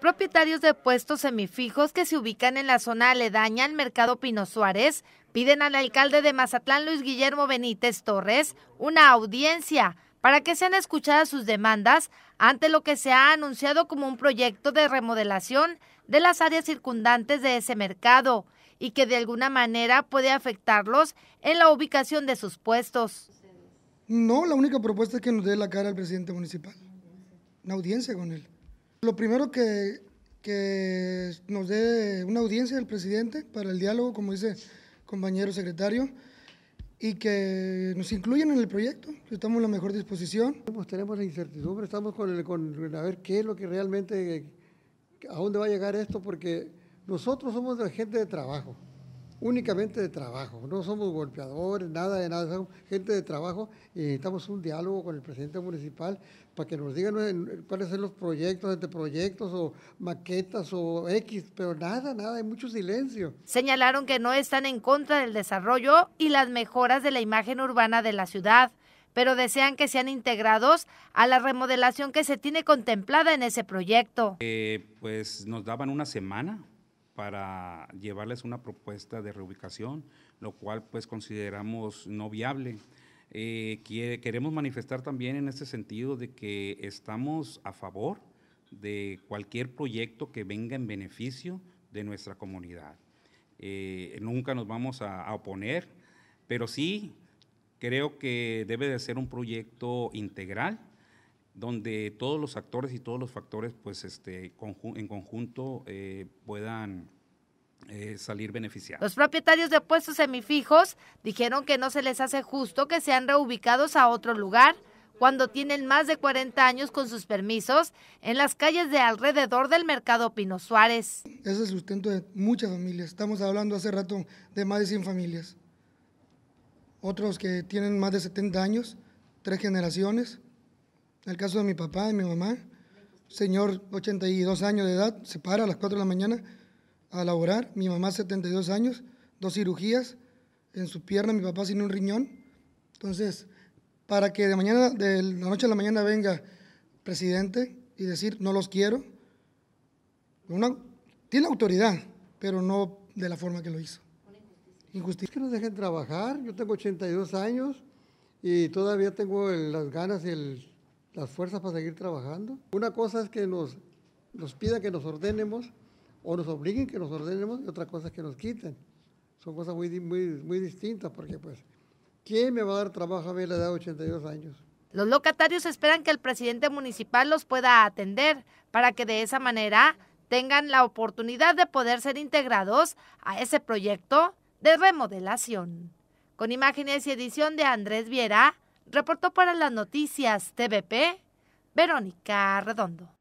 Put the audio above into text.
Propietarios de puestos semifijos que se ubican en la zona aledaña al mercado Pino Suárez piden al alcalde de Mazatlán, Luis Guillermo Benítez Torres, una audiencia para que sean escuchadas sus demandas ante lo que se ha anunciado como un proyecto de remodelación de las áreas circundantes de ese mercado y que de alguna manera puede afectarlos en la ubicación de sus puestos. No, la única propuesta es que nos dé la cara al presidente municipal, una audiencia con él. Lo primero que, nos dé una audiencia del presidente para el diálogo, como dice compañero secretario, y que nos incluyan en el proyecto, estamos a la mejor disposición. Pues tenemos la incertidumbre, estamos con, el, con a ver qué es lo que realmente, a dónde va a llegar esto, porque nosotros somos la gente de trabajo únicamente de trabajo. No somos golpeadores, nada de nada, somos gente de trabajo y necesitamos un diálogo con el presidente municipal para que nos digan cuáles son los proyectos, entre proyectos o maquetas o X, pero nada, nada, hay mucho silencio. Señalaron que no están en contra del desarrollo y las mejoras de la imagen urbana de la ciudad pero desean que sean integrados a la remodelación que se tiene contemplada en ese proyecto. Eh, pues nos daban una semana para llevarles una propuesta de reubicación, lo cual pues consideramos no viable. Eh, queremos manifestar también en este sentido de que estamos a favor de cualquier proyecto que venga en beneficio de nuestra comunidad. Eh, nunca nos vamos a, a, oponer, pero sí creo que debe de ser un proyecto integral donde todos los actores y todos los factores pues, este, en conjunto eh, puedan eh, salir beneficiados. Los propietarios de puestos semifijos dijeron que no se les hace justo que sean reubicados a otro lugar cuando tienen más de 40 años con sus permisos en las calles de alrededor del mercado Pino Suárez. Es el sustento de muchas familias. Estamos hablando hace rato de más de 100 familias. Otros que tienen más de 70 años, tres generaciones. En el caso de mi papá, y mi mamá, señor 82 años de edad, se para a las 4 de la mañana a laborar, mi mamá 72 años, dos cirugías en su pierna, mi papá sin un riñón. Entonces, para que de mañana de la noche a la mañana venga presidente y decir no los quiero, una, tiene autoridad, pero no de la forma que lo hizo. Injusticia. Que nos dejen trabajar, yo tengo 82 años y todavía tengo las ganas y el las fuerzas para seguir trabajando. Una cosa es que nos, nos pidan que nos ordenemos o nos obliguen que nos ordenemos y otra cosa es que nos quiten. Son cosas muy, muy, muy distintas porque pues, ¿quién me va a dar trabajo a mí a la edad de 82 años? Los locatarios esperan que el presidente municipal los pueda atender para que de esa manera tengan la oportunidad de poder ser integrados a ese proyecto de remodelación. Con imágenes y edición de Andrés Viera, Reportó para las noticias TVP Verónica Redondo.